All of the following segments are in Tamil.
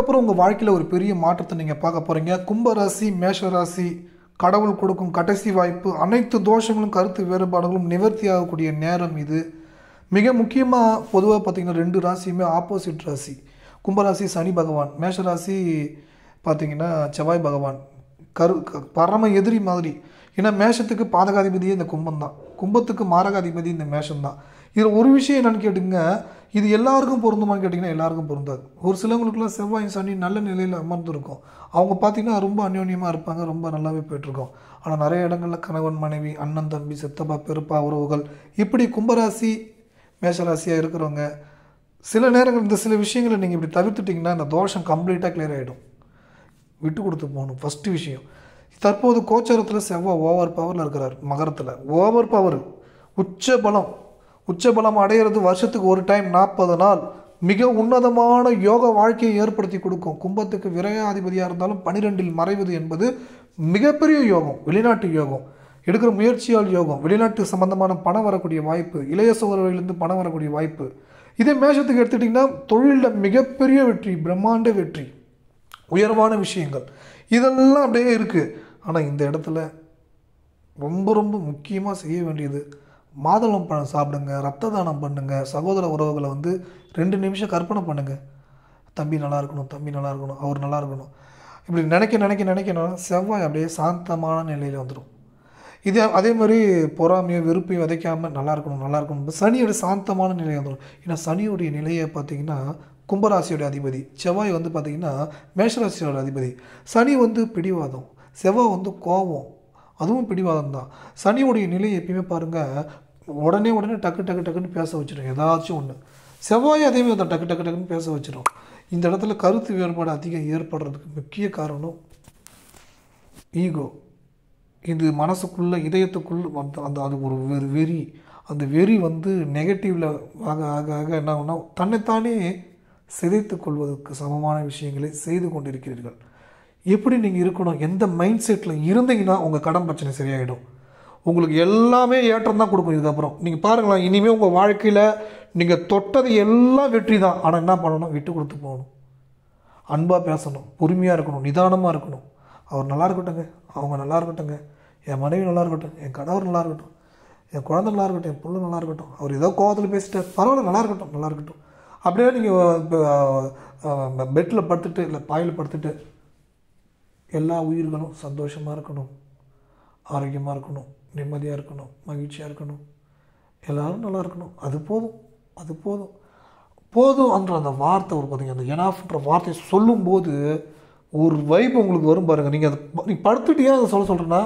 அப்புறம் உங்கள் வாழ்க்கையில் ஒரு பெரிய மாற்றத்தை நீங்கள் பார்க்க போகிறீங்க கும்பராசி மேஷராசி கடவுள் கொடுக்கும் கடைசி வாய்ப்பு அனைத்து தோஷங்களும் கருத்து வேறுபாடுகளும் நிவர்த்தி ஆகக்கூடிய நேரம் இது மிக முக்கியமாக பொதுவாக பார்த்திங்கன்னா ரெண்டு ராசியுமே ஆப்போசிட் ராசி கும்பராசி சனி பகவான் மேஷராசி பார்த்திங்கன்னா செவ்வாய் பகவான் கரு பரம எதிரி மாதிரி ஏன்னா மேஷத்துக்கு பாதகாதிபதியே இந்த கும்பம் தான் கும்பத்துக்கு மாரக அதிபதி இந்த மேஷம் தான் இதில் ஒரு விஷயம் என்னென்னு கேட்டுங்க இது எல்லாருக்கும் பொருந்துமான்னு கேட்டிங்கன்னா எல்லாருக்கும் பொருந்தாது ஒரு சிலவங்களுக்குலாம் செவ்வாய் சனி நல்ல நிலையில் அமர்ந்துருக்கும் அவங்க பார்த்திங்கன்னா ரொம்ப அந்யோன்யமாக இருப்பாங்க ரொம்ப நல்லாவே போயிட்டுருக்கோம் ஆனால் நிறைய இடங்களில் கணவன் மனைவி அண்ணன் தம்பி சித்தப்பா பெருப்பா உறவுகள் இப்படி கும்பராசி மேஷராசியாக இருக்கிறவங்க சில நேரங்கள் இந்த சில விஷயங்களை நீங்கள் இப்படி தவிர்த்துட்டிங்கன்னா இந்த தோஷம் கம்ப்ளீட்டாக கிளியர் ஆகிடும் விட்டு கொடுத்து போகணும் ஃபஸ்ட்டு விஷயம் தற்போது கோச்சாரத்தில் செவ்வாய் ஓவர் பவரில் இருக்கிறார் மகரத்தில் ஓவர் பவர் உச்ச பலம் உச்ச பலம் அடையிறது வருஷத்துக்கு ஒரு டைம் நாற்பது நாள் மிக உன்னதமான யோக வாழ்க்கையை ஏற்படுத்தி கொடுக்கும் கும்பத்துக்கு விரயாதிபதியாக இருந்தாலும் பனிரெண்டில் மறைவது என்பது மிகப்பெரிய யோகம் வெளிநாட்டு யோகம் எடுக்கிற முயற்சியால் யோகம் வெளிநாட்டு சம்பந்தமான பணம் வரக்கூடிய வாய்ப்பு இளைய சோதரர்களிலிருந்து பணம் வரக்கூடிய வாய்ப்பு இதே மேஷத்துக்கு எடுத்துட்டிங்கன்னா தொழிலில் மிகப்பெரிய வெற்றி பிரம்மாண்ட வெற்றி உயர்வான விஷயங்கள் இதெல்லாம் அப்படியே இருக்குது ஆனால் இந்த இடத்துல ரொம்ப ரொம்ப முக்கியமாக செய்ய வேண்டியது மாதுளம் பழம் சாப்பிடுங்க ரத்த தானம் பண்ணுங்கள் சகோதர உறவுகளை வந்து ரெண்டு நிமிஷம் கற்பனை பண்ணுங்கள் தம்பி நல்லா இருக்கணும் தம்பி நல்லா இருக்கணும் அவர் நல்லா இருக்கணும் இப்படி நினைக்க நினைக்க நினைக்கணும் செவ்வாய் அப்படியே சாந்தமான நிலையில் வந்துடும் இதே அதே மாதிரி பொறாமையோ வெறுப்பையும் விதைக்காமல் நல்லா இருக்கணும் நல்லா இருக்கணும் சனியோட சாந்தமான நிலையை வந்துடும் ஏன்னா சனியுடைய நிலையை பார்த்திங்கன்னா கும்பராசியோடைய அதிபதி செவ்வாய் வந்து பார்த்திங்கன்னா மேஷராசியோட அதிபதி சனி வந்து பிடிவாதம் செவ்வாய் வந்து கோவம் அதுவும் பிடிவாதம் தான் சனியுடைய நிலை எப்பயுமே பாருங்கள் உடனே உடனே டக்கு டக்கு டக்குன்னு பேச வச்சிடும் ஏதாச்சும் ஒன்று செவ்வாய் அதே மாதிரி தான் டக்கு டக்கு டக்குன்னு பேச வச்சிடும் இந்த இடத்துல கருத்து வேறுபாடு அதிகம் ஏற்படுறதுக்கு முக்கிய காரணம் ஈகோ இது மனசுக்குள்ளே இதயத்துக்குள்ளே வந்து அந்த அது ஒரு வெறி அந்த வெறி வந்து நெகட்டிவில் ஆக ஆக ஆக என்ன ஆகுனா தன்னைத்தானே சிதைத்து கொள்வதற்கு சமமான விஷயங்களை செய்து கொண்டிருக்கிறீர்கள் எப்படி நீங்கள் இருக்கணும் எந்த மைண்ட் செட்டில் இருந்தீங்கன்னா உங்கள் கடன் பிரச்சனை சரியாயிடும் உங்களுக்கு எல்லாமே ஏற்றம் தான் கொடுக்கும் இதுக்கப்புறம் நீங்கள் பாருங்களேன் இனிமேல் உங்கள் வாழ்க்கையில் நீங்கள் தொட்டது எல்லாம் வெற்றி தான் ஆனால் என்ன பண்ணணும் விட்டு கொடுத்து போகணும் அன்பாக பேசணும் பொறுமையாக இருக்கணும் நிதானமாக இருக்கணும் அவர் நல்லா இருக்கட்டும்ங்க அவங்க நல்லா இருக்கட்டும்ங்க என் மனைவி நல்லா இருக்கட்டும் என் கணவர் நல்லா இருக்கட்டும் என் குழந்தை நல்லா இருக்கட்டும் என் பிள்ளை நல்லா இருக்கட்டும் அவர் ஏதோ கோவத்தில் பேசிட்டார் பரவாயில்ல நல்லா இருக்கட்டும் நல்லா இருக்கட்டும் அப்படியே நீங்கள் பெட்டில் படுத்துட்டு இல்லை பாயில் படுத்துட்டு எல்லா உயிர்களும் சந்தோஷமாக இருக்கணும் ஆரோக்கியமாக இருக்கணும் நிம்மதியாக இருக்கணும் மகிழ்ச்சியாக இருக்கணும் எல்லோரும் நல்லா இருக்கணும் அது போதும் அது போதும் போதும் என்ற அந்த வார்த்தை ஒரு பார்த்திங்க அந்த எனாஃப்ன்ற வார்த்தையை சொல்லும்போது ஒரு வைப் உங்களுக்கு வரும் பாருங்கள் நீங்கள் அதை நீங்கள் படுத்துட்டே அதை சொல்ல சொல்கிறேன்னா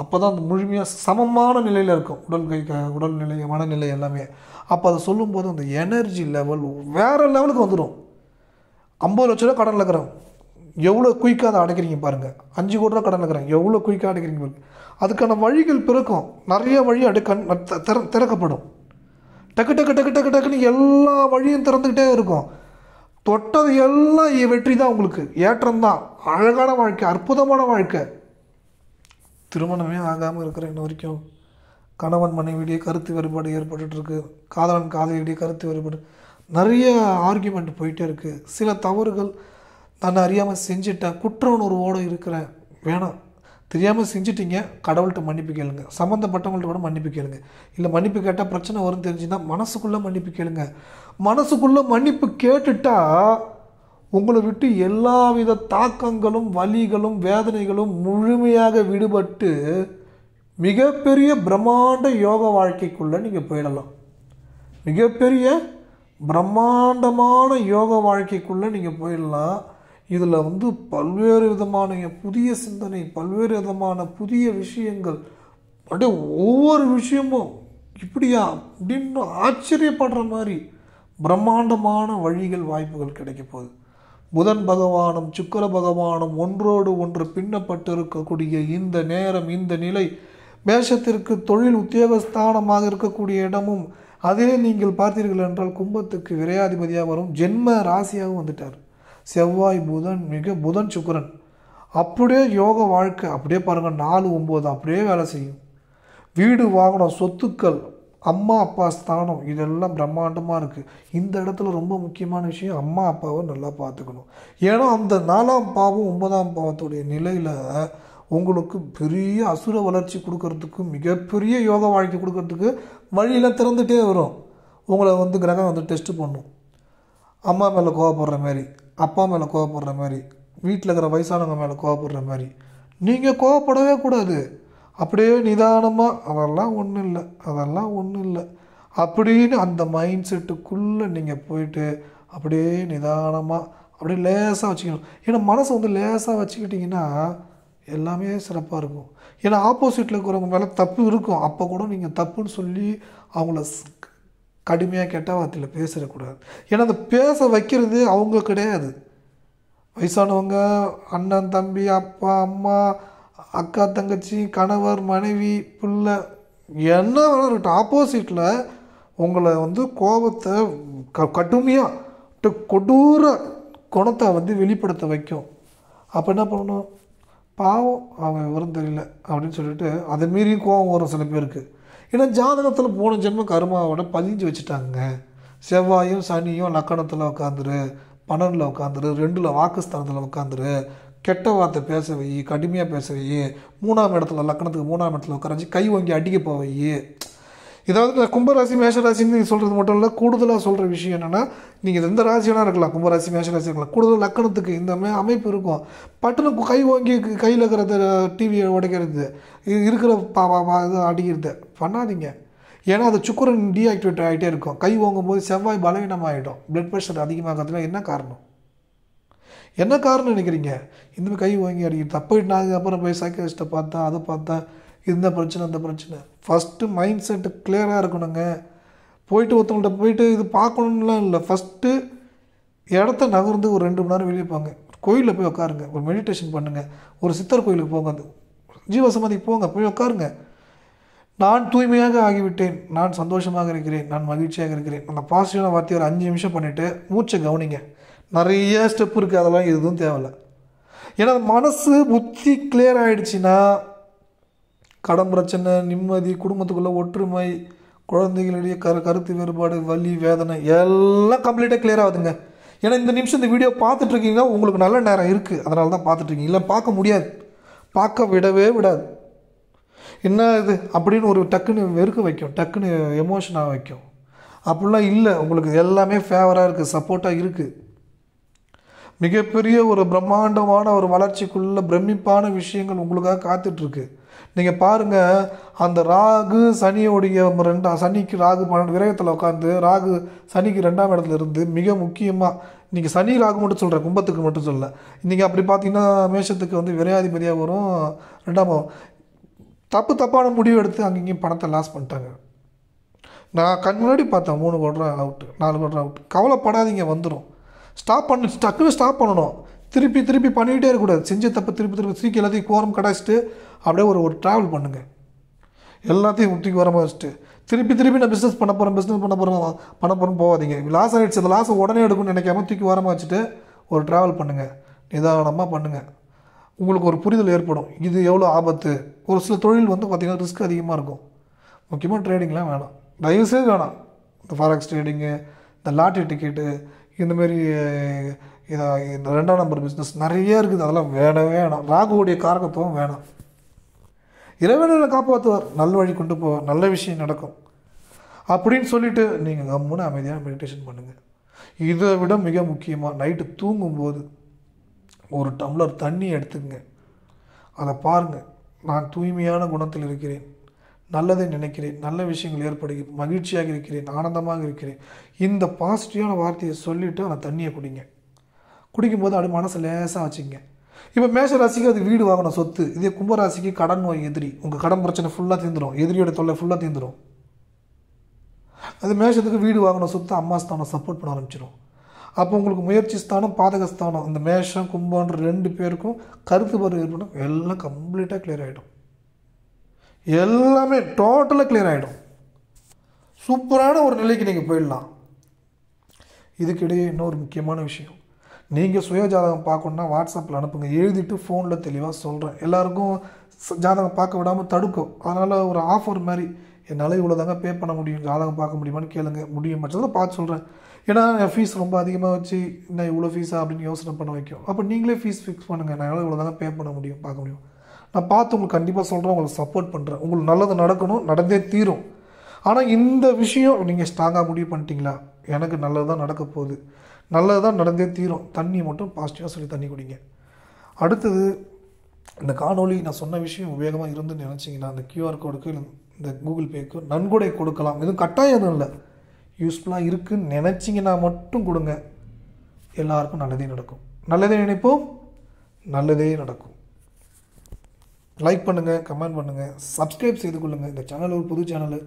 அப்போ தான் அந்த முழுமையாக சமமான நிலையில் இருக்கும் உடல் கை உடல்நிலை மனநிலை எல்லாமே அப்போ அதை சொல்லும்போது அந்த எனர்ஜி லெவல் வேறு லெவலுக்கு வந்துடும் ஐம்பது லட்ச ரூபா கடனில் இருக்கிறோம் எவ்வளோ குயிக்காக அதை அடைக்கிறீங்க பாருங்கள் அஞ்சு கோடி ரூபா கடன் இருக்கிறாங்க எவ்வளோ குயிக்காக அடைக்கிறீங்க அதுக்கான வழிகள் பிறக்கும் நிறைய வழி அடுக்க திற திறக்கப்படும் டக்கு டக்கு டக்கு டக்கு டக்குன்னு எல்லா வழியும் திறந்துக்கிட்டே இருக்கும் தொட்டது எல்லாம் வெற்றி தான் உங்களுக்கு ஏற்றம் தான் அழகான வாழ்க்கை அற்புதமான வாழ்க்கை திருமணமே ஆகாமல் இருக்கிற இன்ன வரைக்கும் கணவன் மனைவியிடையே கருத்து வேறுபாடு ஏற்பட்டுருக்கு காதலன் காதலியிடையே கருத்து வேறுபாடு நிறைய ஆர்கியூமெண்ட் போயிட்டே இருக்குது சில தவறுகள் தன்னை அறியாமல் செஞ்சுட்டேன் குற்ற உணர்வோடு இருக்கிறேன் வேணாம் தெரியாமல் செஞ்சிட்டிங்க கடவுள்கிட்ட மன்னிப்பு கேளுங்க சம்மந்தப்பட்டவங்கள்ட்ட கூட மன்னிப்பு கேளுங்க இல்லை மன்னிப்பு கேட்டால் பிரச்சனை வரும்னு தெரிஞ்சுன்னா மனசுக்குள்ளே மன்னிப்பு கேளுங்க மனசுக்குள்ளே மன்னிப்பு கேட்டுட்டா உங்களை விட்டு எல்லாவித தாக்கங்களும் வலிகளும் வேதனைகளும் முழுமையாக விடுபட்டு மிகப்பெரிய பிரம்மாண்ட யோக வாழ்க்கைக்குள்ளே நீங்கள் போயிடலாம் மிகப்பெரிய பிரம்மாண்டமான யோக வாழ்க்கைக்குள்ளே நீங்கள் போயிடலாம் இதில் வந்து பல்வேறு விதமான புதிய சிந்தனை பல்வேறு விதமான புதிய விஷயங்கள் அப்படியே ஒவ்வொரு விஷயமும் இப்படியா அப்படின்னு ஆச்சரியப்படுற மாதிரி பிரம்மாண்டமான வழிகள் வாய்ப்புகள் கிடைக்க போகுது புதன் பகவானும் சுக்கர பகவானும் ஒன்றோடு ஒன்று பின்னப்பட்டு இருக்கக்கூடிய இந்த நேரம் இந்த நிலை மேஷத்திற்கு தொழில் உத்தியோகஸ்தானமாக இருக்கக்கூடிய இடமும் அதே நீங்கள் பார்த்தீர்கள் என்றால் கும்பத்துக்கு விரையாதிபதியாக வரும் ஜென்ம ராசியாகவும் வந்துட்டார் செவ்வாய் புதன் மிக புதன் சுக்கரன் அப்படியே யோக வாழ்க்கை அப்படியே பாருங்கள் நாலு ஒம்பது அப்படியே வேலை செய்யும் வீடு வாகனம் சொத்துக்கள் அம்மா அப்பா ஸ்தானம் இதெல்லாம் பிரம்மாண்டமாக இருக்குது இந்த இடத்துல ரொம்ப முக்கியமான விஷயம் அம்மா அப்பாவை நல்லா பார்த்துக்கணும் ஏன்னா அந்த நாலாம் பாவம் ஒன்பதாம் பாவத்துடைய நிலையில் உங்களுக்கு பெரிய அசுர வளர்ச்சி கொடுக்கறதுக்கு மிகப்பெரிய யோக வாழ்க்கை கொடுக்கறதுக்கு வழியெல்லாம் திறந்துகிட்டே வரும் உங்களை வந்து கிரகம் வந்து டெஸ்ட்டு பண்ணும் அம்மா மேலே கோவப்படுற மாதிரி அப்பா மேலே கோவப்படுற மாதிரி வீட்டில் இருக்கிற வயசானவங்க மேலே கோவப்படுற மாதிரி நீங்கள் கோவப்படவே கூடாது அப்படியே நிதானமாக அதெல்லாம் ஒன்றும் இல்லை அதெல்லாம் ஒன்றும் இல்லை அப்படின்னு அந்த மைண்ட் செட்டுக்குள்ளே நீங்கள் போயிட்டு அப்படியே நிதானமாக அப்படியே லேசாக வச்சுக்கணும் ஏன்னா மனசை வந்து லேசாக வச்சுக்கிட்டிங்கன்னா எல்லாமே சிறப்பாக இருக்கும் ஏன்னா ஆப்போசிட்டில் இருக்கிறவங்க மேலே தப்பு இருக்கும் அப்போ கூட நீங்கள் தப்புன்னு சொல்லி அவங்கள கடுமையாக கெட்ட வார்த்தையில் பேசிடக்கூடாது ஏன்னா அந்த பேச வைக்கிறது அவங்க கிடையாது வயசானவங்க அண்ணன் தம்பி அப்பா அம்மா அக்கா தங்கச்சி கணவர் மனைவி பிள்ளை என்ன வேணால் இருக்கட்டும் ஆப்போசிட்டில் உங்களை வந்து கோபத்தை க கடுமையாக கொடூர குணத்தை வந்து வெளிப்படுத்த வைக்கும் அப்போ என்ன பண்ணணும் பாவம் அவன் விவரம் தெரியல அப்படின்னு சொல்லிட்டு அதை மீறியும் கோபம் வரும் சில பேருக்கு ஏன்னா ஜாதகத்தில் போன ஜென்ம கருமாவோட பதிஞ்சு வச்சுட்டாங்க செவ்வாயும் சனியும் லக்கணத்தில் உட்காந்துரு பன்னெண்டில் உட்காந்துரு ரெண்டில் வாக்குஸ்தானத்தில் உட்காந்துரு கெட்ட வார்த்தை பேச வை கடுமையாக பேச வை மூணாம் இடத்துல லக்கணத்துக்கு மூணாம் இடத்துல உட்காரச்சு கை வாங்கி அடிக்க போவையே இதாவது இந்த கும்பராசி மேஷராசின்னு நீங்கள் சொல்கிறது மட்டும் இல்லை கூடுதலாக சொல்கிற விஷயம் என்னென்னா நீங்கள் எந்த ராசியோனா இருக்கலாம் கும்பராசி மேஷராசி இருக்கலாம் கூடுதல் லக்கணத்துக்கு இந்த அமைப்பு இருக்கும் பட்டுனு கை வாங்கி கையில் இருக்கிறத டிவியை உடைக்கிறது இருக்கிற பா பா இதை அடிக்கிறது பண்ணாதீங்க ஏன்னா அது சுக்கரன் டீஆக்டிவேட் ஆகிட்டே இருக்கும் கை ஓங்கும் போது செவ்வாய் ஆகிடும் பிளட் ப்ரெஷர் அதிகமாகிறதுல என்ன காரணம் என்ன காரணம் நினைக்கிறீங்க இந்தமாதிரி கை வாங்கி அடிக்கிறது அப்போ நாங்கள் அப்புறம் போய் சைக்காலஜிஸ்ட்டை பார்த்தேன் அதை பார்த்தேன் இந்த பிரச்சனை இந்த பிரச்சனை ஃபஸ்ட்டு மைண்ட் செட்டு கிளியராக இருக்கணுங்க போயிட்டு ஒருத்தவங்கள்ட்ட போயிட்டு இது பார்க்கணுன்னுலாம் இல்லை ஃபஸ்ட்டு இடத்த நகர்ந்து ஒரு ரெண்டு மணி நேரம் வெளியே போங்க கோயிலில் போய் உட்காருங்க ஒரு மெடிடேஷன் பண்ணுங்கள் ஒரு சித்தர் கோயிலுக்கு போங்க அந்த ஜீவசமாதிக்கு போங்க போய் உட்காருங்க நான் தூய்மையாக ஆகிவிட்டேன் நான் சந்தோஷமாக இருக்கிறேன் நான் மகிழ்ச்சியாக இருக்கிறேன் அந்த பாசிட்டிவான வார்த்தையை ஒரு அஞ்சு நிமிஷம் பண்ணிவிட்டு மூச்சை கவனிங்க நிறைய ஸ்டெப் இருக்குது அதெல்லாம் எதுவும் தேவையில்லை ஏன்னா மனசு புத்தி கிளியர் ஆகிடுச்சின்னா கடன் பிரச்சனை நிம்மதி குடும்பத்துக்குள்ளே ஒற்றுமை குழந்தைகளிடையே கரு கருத்து வேறுபாடு வலி வேதனை எல்லாம் கம்ப்ளீட்டாக கிளியர் ஆகுதுங்க ஏன்னா இந்த நிமிஷம் இந்த வீடியோ பார்த்துட்ருக்கீங்க உங்களுக்கு நல்ல நேரம் இருக்குது அதனால தான் பார்த்துட்ருக்கீங்க இல்லை பார்க்க முடியாது பார்க்க விடவே விடாது என்ன இது அப்படின்னு ஒரு டக்குன்னு வெறுக்க வைக்கும் டக்குன்னு எமோஷனாக வைக்கும் அப்படிலாம் இல்லை உங்களுக்கு எல்லாமே ஃபேவராக இருக்குது சப்போர்ட்டாக இருக்குது மிகப்பெரிய ஒரு பிரம்மாண்டமான ஒரு வளர்ச்சிக்குள்ள பிரமிப்பான விஷயங்கள் உங்களுக்காக காத்துட்ருக்கு நீங்கள் பாருங்கள் அந்த ராகு சனியோடைய ரெண்டாம் சனிக்கு ராகு பன்னெண்டு விரயத்தில் உட்காந்து ராகு சனிக்கு ரெண்டாம் இடத்துல இருந்து மிக முக்கியமாக இன்றைக்கி சனி ராகு மட்டும் சொல்கிறேன் கும்பத்துக்கு மட்டும் சொல்ல இன்றைக்கி அப்படி பார்த்தீங்கன்னா மேஷத்துக்கு வந்து விரையாதிபதியாக வரும் ரெண்டாம் தப்பு தப்பான முடிவு எடுத்து இங்கேயும் பணத்தை லாஸ் பண்ணிட்டாங்க நான் கண் முன்னாடி பார்த்தேன் மூணு கோடி ரூபா அவுட்டு நாலு கோடி ரூபா அவுட்டு கவலைப்படாதீங்க வந்துடும் ஸ்டாப் பண்ணு டக்குன்னு ஸ்டாப் பண்ணணும் திருப்பி திருப்பி பண்ணிகிட்டே இருக்கக்கூடாது செஞ்ச தப்பு திருப்பி திருப்பி தூக்கி எல்லாத்தையும் கோரம் கடைச்சிட்டு அப்படியே ஒரு ஒரு ட்ராவல் பண்ணுங்கள் எல்லாத்தையும் தூக்கி வர வச்சுட்டு திருப்பி திருப்பி நான் பிஸ்னஸ் பண்ண போகிறேன் பிஸ்னஸ் பண்ண போகிறோம் பண்ண போகிறோம் போகாதீங்க லாஸ் ஆகிடுச்சு அந்த லாஸை உடனே எடுக்கணும்னு நினைக்காம தூக்கி ஓரமாக வச்சுட்டு ஒரு ட்ராவல் பண்ணுங்கள் நிதானமாக பண்ணுங்கள் உங்களுக்கு ஒரு புரிதல் ஏற்படும் இது எவ்வளோ ஆபத்து ஒரு சில தொழில் வந்து பார்த்திங்கன்னா ரிஸ்க் அதிகமாக இருக்கும் முக்கியமாக ட்ரேடிங்லாம் வேணாம் தயவுசெய்து வேணாம் இந்த ஃபாரெக்ஸ் ட்ரேடிங்கு இந்த லாட்ரி டிக்கெட்டு இந்தமாரி இதை இந்த ரெண்டாம் நம்பர் பிஸ்னஸ் நிறைய இருக்குது அதெல்லாம் வேணவே வேணாம் ராகுவுடைய காரகத்துவம் வேணாம் இறைவனரை காப்பாற்றுவார் நல்ல வழி கொண்டு போவார் நல்ல விஷயம் நடக்கும் அப்படின்னு சொல்லிவிட்டு நீங்கள் கம்முன்னு அமைதியாக மெடிடேஷன் பண்ணுங்கள் இதை விட மிக முக்கியமாக நைட்டு தூங்கும்போது ஒரு டம்ளர் தண்ணி எடுத்துங்க அதை பாருங்கள் நான் தூய்மையான குணத்தில் இருக்கிறேன் நல்லதை நினைக்கிறேன் நல்ல விஷயங்கள் ஏற்படுகிறேன் மகிழ்ச்சியாக இருக்கிறேன் ஆனந்தமாக இருக்கிறேன் இந்த பாசிட்டிவான வார்த்தையை சொல்லிவிட்டு அந்த தண்ணியை குடிங்க குடிக்கும்போது அப்படி மனசு லேசாக வச்சுங்க இப்போ மேஷராசிக்கு ராசிக்கு அது வீடு வாங்கணும் சொத்து இதே கும்பராசிக்கு கடன் நோய் எதிரி உங்கள் கடன் பிரச்சனை ஃபுல்லாக தீந்துடும் எதிரியோட தொல்லை ஃபுல்லாக தீந்துடும் அது மேஷத்துக்கு வீடு வாங்கின சொத்து அம்மா ஸ்தானம் சப்போர்ட் பண்ண ஆரம்பிச்சிடும் அப்போ உங்களுக்கு முயற்சி ஸ்தானம் பாதகஸ்தானம் இந்த மேஷம் கும்பன்ற ரெண்டு பேருக்கும் கருத்து பருவம் ஏற்படும் எல்லாம் கம்ப்ளீட்டாக கிளியர் ஆகிடும் எல்லாமே டோட்டலாக கிளியர் ஆகிடும் சூப்பரான ஒரு நிலைக்கு நீங்கள் போயிடலாம் இதுக்கிடையே இன்னொரு முக்கியமான விஷயம் நீங்கள் சுய ஜாதகம் பார்க்கணுன்னா வாட்ஸ்அப்பில் அனுப்புங்க எழுதிட்டு ஃபோனில் தெளிவாக சொல்கிறேன் எல்லாருக்கும் ஜாதகம் பார்க்க விடாமல் தடுக்கும் அதனால் ஒரு ஆஃபர் மாதிரி என்னால் இவ்வளோ தாங்க பே பண்ண முடியும் ஜாதகம் பார்க்க முடியுமான்னு கேளுங்க முடியும் பட்சத்தில் பார்த்து சொல்கிறேன் ஏன்னா என் ஃபீஸ் ரொம்ப அதிகமாக வச்சு என்ன இவ்வளோ ஃபீஸா அப்படின்னு யோசனை பண்ண வைக்கும் அப்போ நீங்களே ஃபீஸ் ஃபிக்ஸ் பண்ணுங்கள் என்னால் இவ்வளோ தாங்க பே பண்ண முடியும் பார்க்க முடியும் நான் பார்த்து உங்களுக்கு கண்டிப்பாக சொல்கிறேன் உங்களுக்கு சப்போர்ட் பண்ணுறேன் உங்களுக்கு நல்லது நடக்கணும் நடந்தே தீரும் ஆனால் இந்த விஷயம் நீங்கள் ஸ்ட்ராங்காக முடிவு பண்ணிட்டீங்களா எனக்கு நல்லது தான் நடக்க போகுது நல்லது தான் நடந்தே தீரும் தண்ணி மட்டும் பாசிட்டிவாக சொல்லி தண்ணி குடிங்க அடுத்தது இந்த காணொலி நான் சொன்ன விஷயம் உபயோகமாக இருந்து நினச்சிங்கன்னா அந்த கியூஆர் கோடுக்கு இந்த கூகுள் பேக்கு நன்கொடை கொடுக்கலாம் எதுவும் கட்டாயம் எதுவும் இல்லை யூஸ்ஃபுல்லாக இருக்குதுன்னு நினச்சிங்கன்னா மட்டும் கொடுங்க எல்லாருக்கும் நல்லதே நடக்கும் நல்லதே நினைப்போம் நல்லதே நடக்கும் லைக் பண்ணுங்கள் கமெண்ட் பண்ணுங்கள் சப்ஸ்கிரைப் செய்து கொள்ளுங்கள் இந்த சேனல் ஒரு புது சேனலு